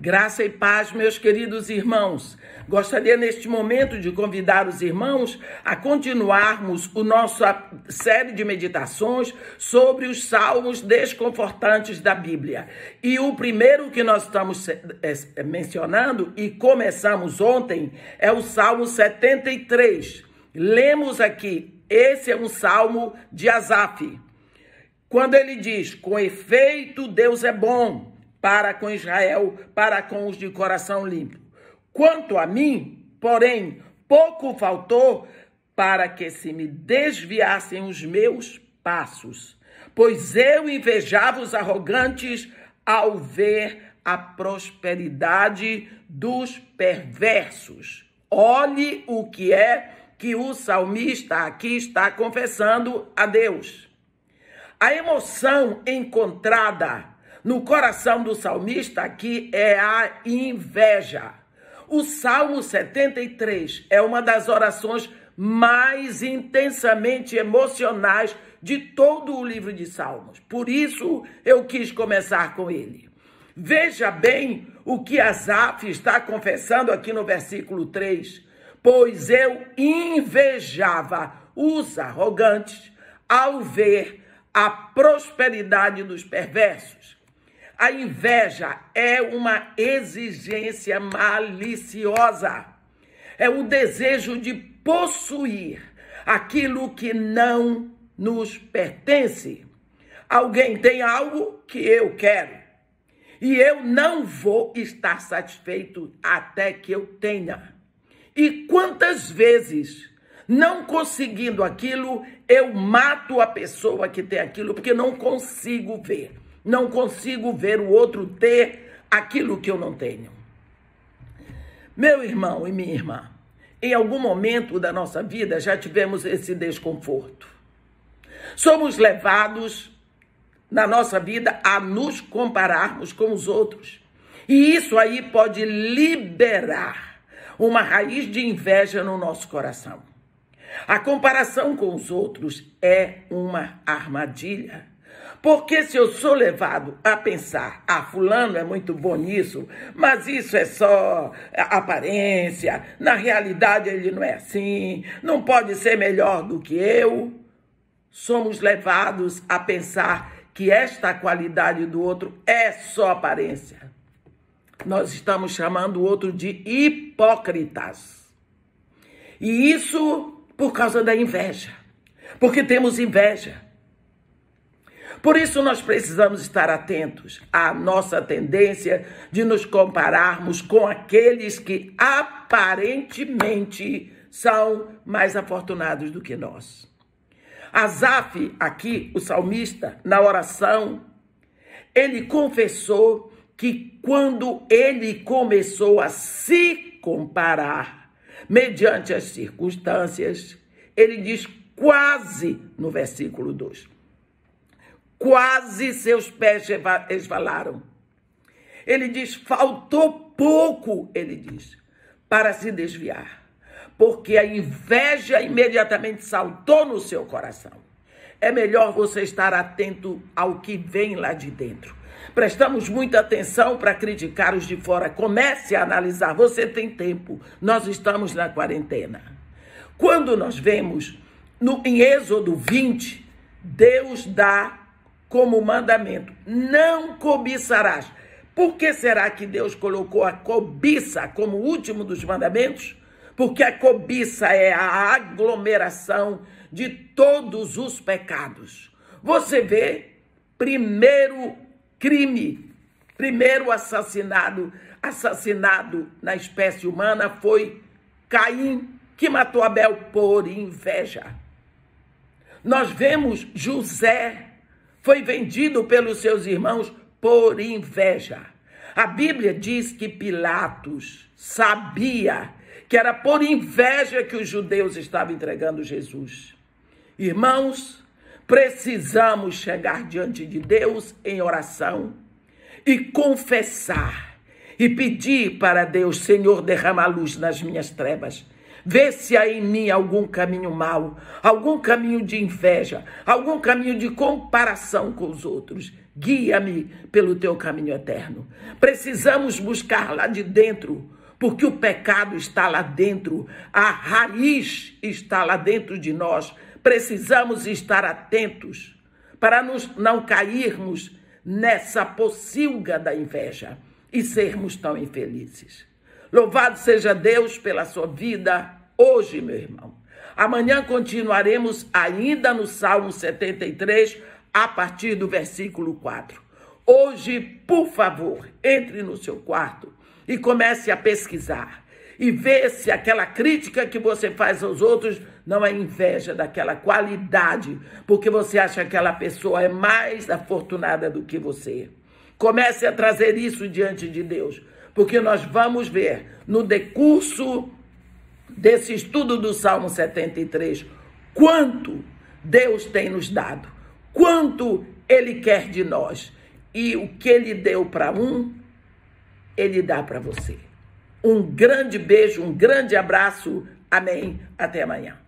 Graça e paz, meus queridos irmãos. Gostaria neste momento de convidar os irmãos a continuarmos o nossa série de meditações sobre os salmos desconfortantes da Bíblia. E o primeiro que nós estamos eh, eh, eh, mencionando e começamos ontem é o Salmo 73. Lemos aqui, esse é um salmo de Asaf. Quando ele diz: "Com efeito, Deus é bom, para com Israel, para com os de coração limpo. Quanto a mim, porém, pouco faltou para que se me desviassem os meus passos, pois eu invejava os arrogantes ao ver a prosperidade dos perversos. Olhe o que é que o salmista aqui está confessando a Deus. A emoção encontrada no coração do salmista aqui é a inveja. O Salmo 73 é uma das orações mais intensamente emocionais de todo o livro de Salmos. Por isso eu quis começar com ele. Veja bem o que Asaf está confessando aqui no versículo 3. Pois eu invejava os arrogantes ao ver a prosperidade dos perversos a inveja é uma exigência maliciosa. É o desejo de possuir aquilo que não nos pertence. Alguém tem algo que eu quero. E eu não vou estar satisfeito até que eu tenha. E quantas vezes, não conseguindo aquilo, eu mato a pessoa que tem aquilo porque não consigo ver. Não consigo ver o outro ter aquilo que eu não tenho. Meu irmão e minha irmã, em algum momento da nossa vida já tivemos esse desconforto. Somos levados na nossa vida a nos compararmos com os outros. E isso aí pode liberar uma raiz de inveja no nosso coração. A comparação com os outros é uma armadilha porque se eu sou levado a pensar, ah, fulano é muito bom nisso, mas isso é só aparência, na realidade ele não é assim, não pode ser melhor do que eu, somos levados a pensar que esta qualidade do outro é só aparência. Nós estamos chamando o outro de hipócritas. E isso por causa da inveja. Porque temos inveja. Por isso, nós precisamos estar atentos à nossa tendência de nos compararmos com aqueles que aparentemente são mais afortunados do que nós. Asaf, aqui, o salmista, na oração, ele confessou que quando ele começou a se comparar mediante as circunstâncias, ele diz quase no versículo 2 quase seus pés esvalaram. Ele diz: faltou pouco, ele diz, para se desviar, porque a inveja imediatamente saltou no seu coração. É melhor você estar atento ao que vem lá de dentro. Prestamos muita atenção para criticar os de fora. Comece a analisar. Você tem tempo. Nós estamos na quarentena. Quando nós vemos no, em Êxodo 20, Deus dá como mandamento: não cobiçarás. Por que será que Deus colocou a cobiça como último dos mandamentos? Porque a cobiça é a aglomeração de todos os pecados. Você vê, primeiro crime, primeiro assassinado, assassinado na espécie humana foi Caim, que matou Abel por inveja. Nós vemos José foi vendido pelos seus irmãos por inveja. A Bíblia diz que Pilatos sabia que era por inveja que os judeus estavam entregando Jesus. Irmãos, precisamos chegar diante de Deus em oração e confessar e pedir para Deus, Senhor, derrama a luz nas minhas trevas Vê se há em mim algum caminho mau, algum caminho de inveja, algum caminho de comparação com os outros. Guia-me pelo teu caminho eterno. Precisamos buscar lá de dentro porque o pecado está lá dentro, a raiz está lá dentro de nós. Precisamos estar atentos para nos, não cairmos nessa pocilga da inveja e sermos tão infelizes. Louvado seja Deus pela sua vida hoje, meu irmão. Amanhã continuaremos ainda no Salmo 73, a partir do versículo 4. Hoje, por favor, entre no seu quarto e comece a pesquisar e ver se aquela crítica que você faz aos outros não é inveja daquela qualidade, porque você acha que aquela pessoa é mais afortunada do que você. Comece a trazer isso diante de Deus, porque nós vamos ver no decurso desse estudo do Salmo 73, quanto Deus tem nos dado, quanto Ele quer de nós. E o que Ele deu para um, Ele dá para você. Um grande beijo, um grande abraço. Amém. Até amanhã.